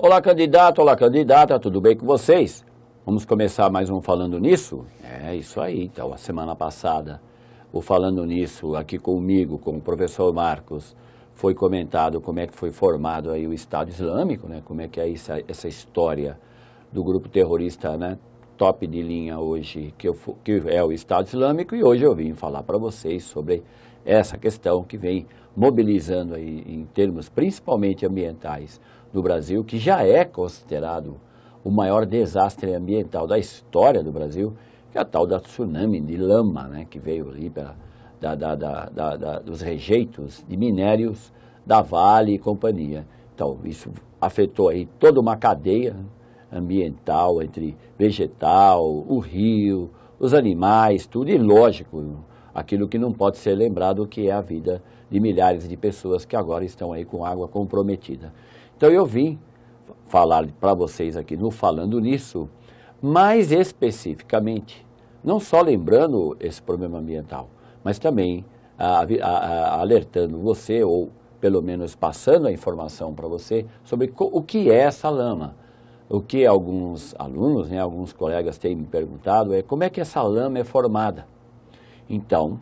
Olá, candidato, olá, candidata, tudo bem com vocês? Vamos começar mais um Falando Nisso? É isso aí, então, a semana passada, o Falando Nisso, aqui comigo, com o professor Marcos, foi comentado como é que foi formado aí o Estado Islâmico, né? como é que é essa, essa história do grupo terrorista né? top de linha hoje, que, eu, que é o Estado Islâmico, e hoje eu vim falar para vocês sobre essa questão que vem mobilizando aí em termos principalmente ambientais do Brasil, que já é considerado o maior desastre ambiental da história do Brasil, que é a tal da tsunami de lama, né, que veio ali pra, da, da, da, da, dos rejeitos de minérios da Vale e companhia. Então, isso afetou aí toda uma cadeia ambiental entre vegetal, o rio, os animais, tudo, e lógico, aquilo que não pode ser lembrado que é a vida de milhares de pessoas que agora estão aí com água comprometida. Então eu vim falar para vocês aqui no Falando Nisso, mais especificamente, não só lembrando esse problema ambiental, mas também a, a, a, alertando você, ou pelo menos passando a informação para você, sobre o que é essa lama. O que alguns alunos, né, alguns colegas têm me perguntado é como é que essa lama é formada. Então,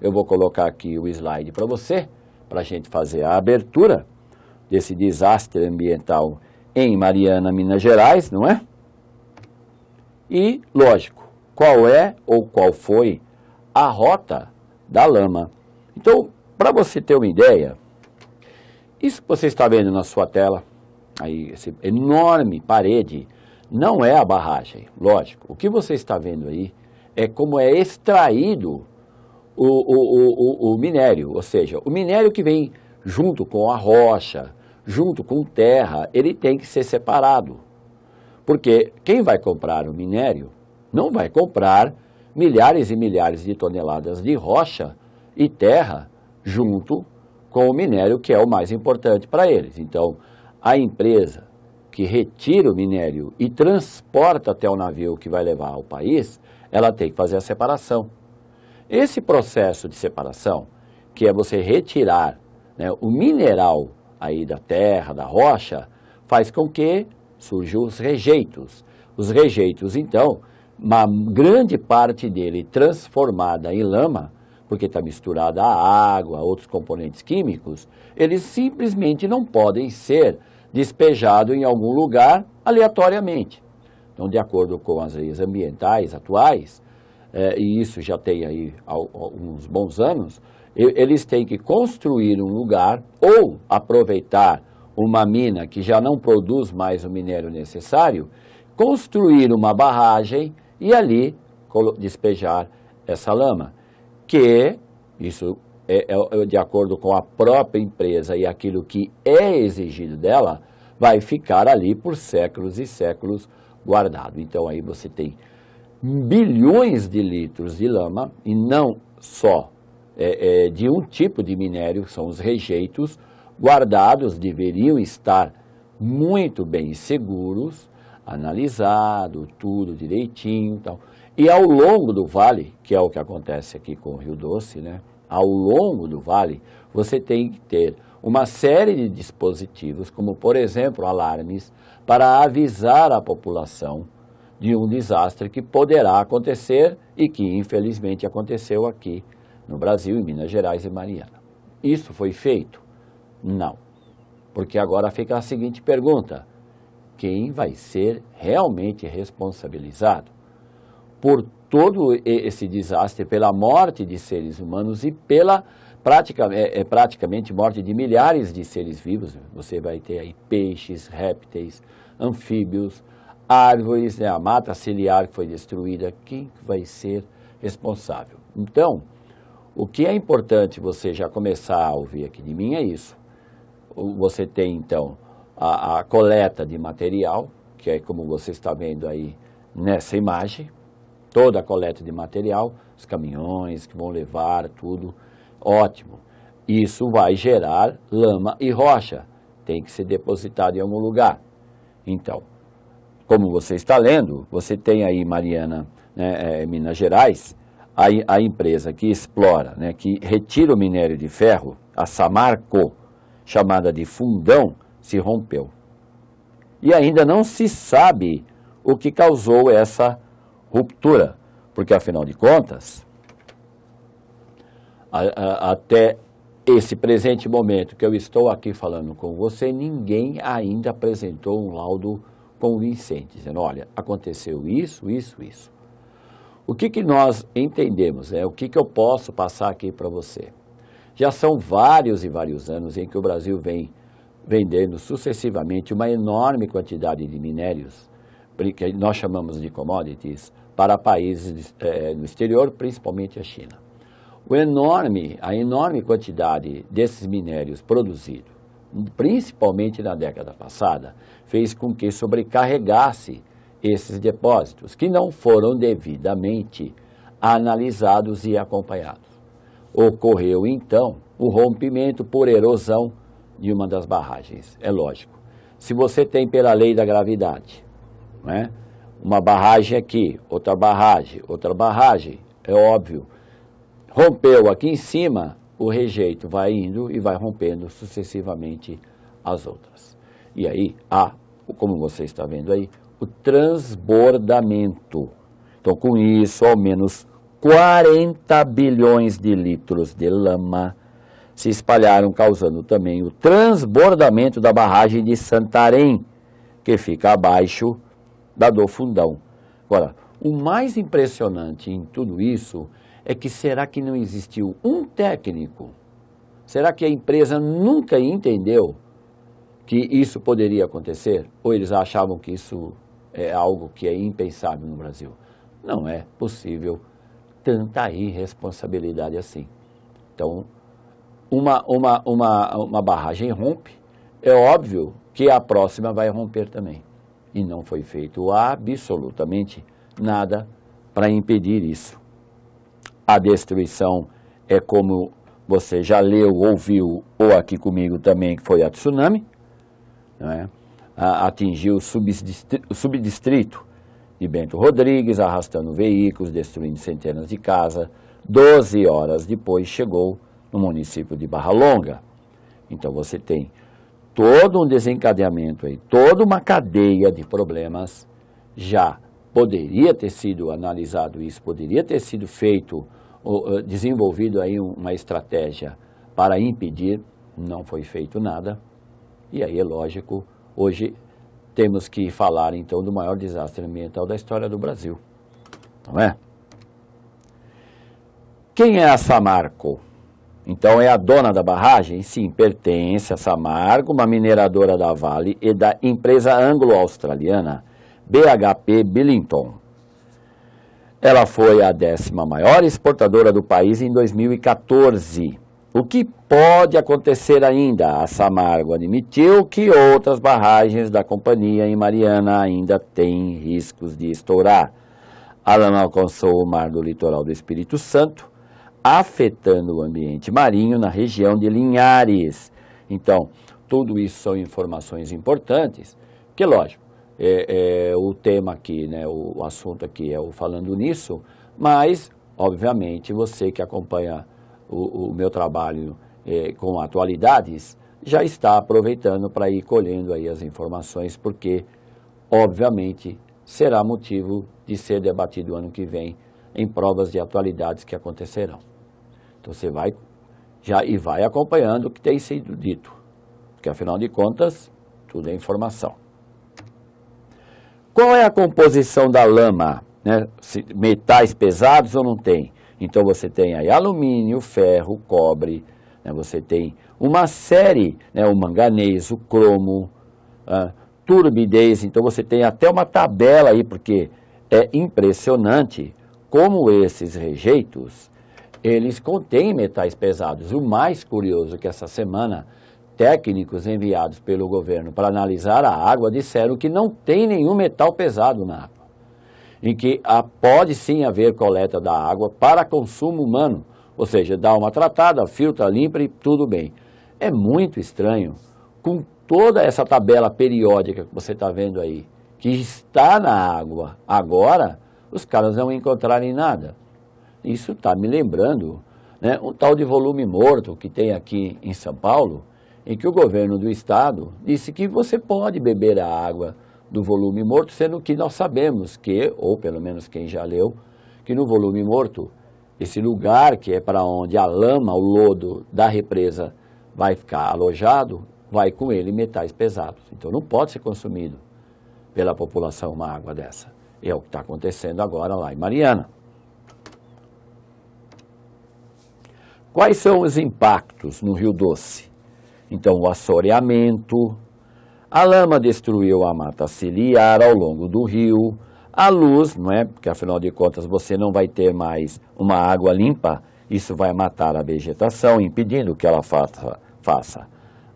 eu vou colocar aqui o slide para você, para a gente fazer a abertura desse desastre ambiental em Mariana, Minas Gerais, não é? E, lógico, qual é ou qual foi a rota da lama. Então, para você ter uma ideia, isso que você está vendo na sua tela, aí essa enorme parede, não é a barragem, lógico. O que você está vendo aí é como é extraído o, o, o, o minério, ou seja, o minério que vem junto com a rocha, junto com terra, ele tem que ser separado. Porque quem vai comprar o minério não vai comprar milhares e milhares de toneladas de rocha e terra junto com o minério, que é o mais importante para eles. Então, a empresa que retira o minério e transporta até o navio que vai levar ao país, ela tem que fazer a separação. Esse processo de separação, que é você retirar né, o mineral aí da terra, da rocha, faz com que surjam os rejeitos. Os rejeitos, então, uma grande parte dele transformada em lama, porque está misturada à água, a outros componentes químicos, eles simplesmente não podem ser despejados em algum lugar aleatoriamente. Então, de acordo com as leis ambientais atuais, eh, e isso já tem aí alguns bons anos, eles têm que construir um lugar ou aproveitar uma mina que já não produz mais o minério necessário, construir uma barragem e ali despejar essa lama. Que, isso é, é, é, de acordo com a própria empresa e aquilo que é exigido dela, vai ficar ali por séculos e séculos guardado. Então aí você tem bilhões de litros de lama e não só é, é, de um tipo de minério, são os rejeitos, guardados, deveriam estar muito bem seguros, analisado, tudo direitinho e tal. E ao longo do vale, que é o que acontece aqui com o Rio Doce, né? ao longo do vale, você tem que ter uma série de dispositivos, como por exemplo alarmes, para avisar a população de um desastre que poderá acontecer e que infelizmente aconteceu aqui no Brasil, em Minas Gerais e Mariana. Isso foi feito? Não. Porque agora fica a seguinte pergunta: quem vai ser realmente responsabilizado por todo esse desastre, pela morte de seres humanos e pela é, é praticamente morte de milhares de seres vivos? Você vai ter aí peixes, répteis, anfíbios, árvores, né, a mata ciliar que foi destruída. Quem vai ser responsável? Então, o que é importante você já começar a ouvir aqui de mim é isso. Você tem, então, a, a coleta de material, que é como você está vendo aí nessa imagem, toda a coleta de material, os caminhões que vão levar, tudo, ótimo. Isso vai gerar lama e rocha, tem que ser depositado em algum lugar. Então, como você está lendo, você tem aí, Mariana, né, é, Minas Gerais, a, a empresa que explora, né, que retira o minério de ferro, a Samarco, chamada de Fundão, se rompeu. E ainda não se sabe o que causou essa ruptura, porque afinal de contas, a, a, até esse presente momento que eu estou aqui falando com você, ninguém ainda apresentou um laudo convincente, dizendo, olha, aconteceu isso, isso, isso. O que, que nós entendemos? É o que, que eu posso passar aqui para você. Já são vários e vários anos em que o Brasil vem vendendo sucessivamente uma enorme quantidade de minérios, que nós chamamos de commodities, para países é, exterior, principalmente a China. O enorme, a enorme quantidade desses minérios produzidos, principalmente na década passada, fez com que sobrecarregasse esses depósitos, que não foram devidamente analisados e acompanhados. Ocorreu, então, o rompimento por erosão de uma das barragens. É lógico. Se você tem, pela lei da gravidade, né, uma barragem aqui, outra barragem, outra barragem, é óbvio, rompeu aqui em cima, o rejeito vai indo e vai rompendo sucessivamente as outras. E aí há, como você está vendo aí, o transbordamento. Então, com isso, ao menos 40 bilhões de litros de lama se espalharam, causando também o transbordamento da barragem de Santarém, que fica abaixo da do Fundão. Agora, o mais impressionante em tudo isso é que será que não existiu um técnico? Será que a empresa nunca entendeu que isso poderia acontecer? Ou eles achavam que isso é algo que é impensável no Brasil. Não é possível tanta irresponsabilidade assim. Então, uma, uma, uma, uma barragem rompe, é óbvio que a próxima vai romper também. E não foi feito absolutamente nada para impedir isso. A destruição é como você já leu, ouviu, ou aqui comigo também, que foi a tsunami. Não é? atingiu o subdistrito, de Bento Rodrigues, arrastando veículos, destruindo centenas de casas. Doze horas depois chegou no município de Barra Longa. Então você tem todo um desencadeamento aí, toda uma cadeia de problemas já poderia ter sido analisado isso, poderia ter sido feito, desenvolvido aí uma estratégia para impedir, não foi feito nada. E aí é lógico Hoje temos que falar então do maior desastre ambiental da história do Brasil, não é? Quem é a Samarco? Então é a dona da barragem? Sim, pertence a Samarco, uma mineradora da Vale e da empresa anglo-australiana BHP Billington. Ela foi a décima maior exportadora do país em 2014. O que pode acontecer ainda? A Samargo admitiu que outras barragens da companhia em Mariana ainda têm riscos de estourar. Alan alcançou o mar do litoral do Espírito Santo, afetando o ambiente marinho na região de Linhares. Então, tudo isso são informações importantes, que lógico, é, é o tema aqui, né, o, o assunto aqui é o falando nisso, mas, obviamente, você que acompanha o, o meu trabalho é, com atualidades, já está aproveitando para ir colhendo aí as informações, porque, obviamente, será motivo de ser debatido ano que vem em provas de atualidades que acontecerão. Então você vai já e vai acompanhando o que tem sido dito, porque afinal de contas, tudo é informação. Qual é a composição da lama? Né? metais pesados ou não tem? Então você tem aí alumínio, ferro, cobre, né? você tem uma série, né? o manganês, o cromo, a ah, turbidez, então você tem até uma tabela aí, porque é impressionante como esses rejeitos, eles contêm metais pesados. O mais curioso é que essa semana, técnicos enviados pelo governo para analisar a água disseram que não tem nenhum metal pesado na água em que a, pode sim haver coleta da água para consumo humano, ou seja, dá uma tratada, filtra, limpa e tudo bem. É muito estranho, com toda essa tabela periódica que você está vendo aí, que está na água agora, os caras não encontrarem nada. Isso está me lembrando né, um tal de volume morto que tem aqui em São Paulo, em que o governo do estado disse que você pode beber a água do volume morto, sendo que nós sabemos que, ou pelo menos quem já leu, que no volume morto, esse lugar que é para onde a lama, o lodo da represa vai ficar alojado, vai com ele metais pesados. Então não pode ser consumido pela população uma água dessa. É o que está acontecendo agora lá em Mariana. Quais são os impactos no Rio Doce? Então, o assoreamento, a lama destruiu a mata ciliar ao longo do rio. A luz, não é? Porque afinal de contas você não vai ter mais uma água limpa. Isso vai matar a vegetação, impedindo que ela faça, faça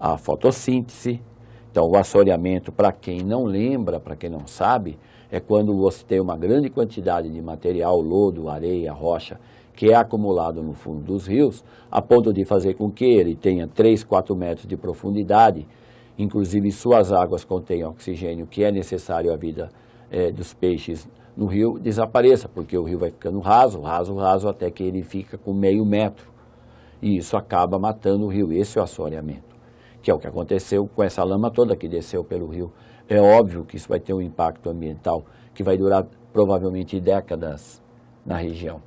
a fotossíntese. Então, o assoreamento, para quem não lembra, para quem não sabe, é quando você tem uma grande quantidade de material, lodo, areia, rocha, que é acumulado no fundo dos rios, a ponto de fazer com que ele tenha 3, 4 metros de profundidade Inclusive, suas águas contêm oxigênio que é necessário à vida é, dos peixes no rio, desapareça, porque o rio vai ficando raso, raso, raso, até que ele fica com meio metro. E isso acaba matando o rio. Esse é o assoreamento, que é o que aconteceu com essa lama toda que desceu pelo rio. É óbvio que isso vai ter um impacto ambiental que vai durar provavelmente décadas na região.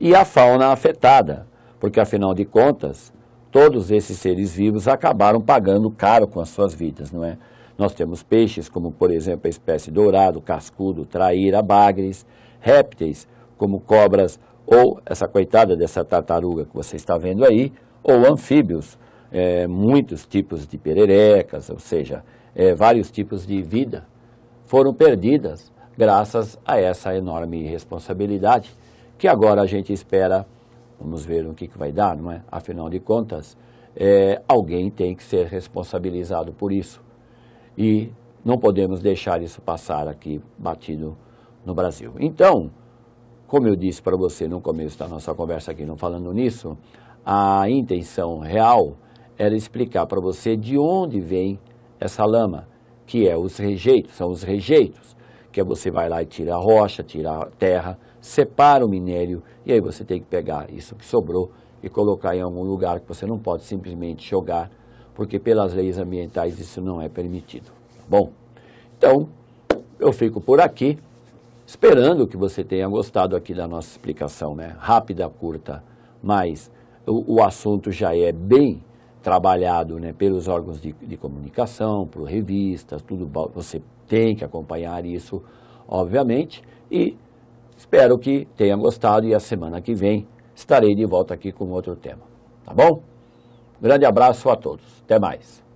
E a fauna afetada, porque afinal de contas, todos esses seres vivos acabaram pagando caro com as suas vidas, não é? Nós temos peixes, como por exemplo a espécie dourado, cascudo, traíra, bagres, répteis, como cobras ou essa coitada dessa tartaruga que você está vendo aí, ou anfíbios, é, muitos tipos de pererecas, ou seja, é, vários tipos de vida foram perdidas graças a essa enorme responsabilidade que agora a gente espera Vamos ver o que, que vai dar, não é? Afinal de contas, é, alguém tem que ser responsabilizado por isso. E não podemos deixar isso passar aqui batido no Brasil. Então, como eu disse para você no começo da nossa conversa aqui, não falando nisso, a intenção real era explicar para você de onde vem essa lama, que é os rejeitos, são os rejeitos, que é você vai lá e tira a rocha, tira a terra, separa o minério e aí você tem que pegar isso que sobrou e colocar em algum lugar que você não pode simplesmente jogar, porque pelas leis ambientais isso não é permitido. Tá bom, então eu fico por aqui, esperando que você tenha gostado aqui da nossa explicação, né? Rápida, curta, mas o, o assunto já é bem trabalhado né, pelos órgãos de, de comunicação, por revistas, tudo você tem que acompanhar isso, obviamente, e Espero que tenham gostado e a semana que vem estarei de volta aqui com outro tema. Tá bom? Grande abraço a todos. Até mais.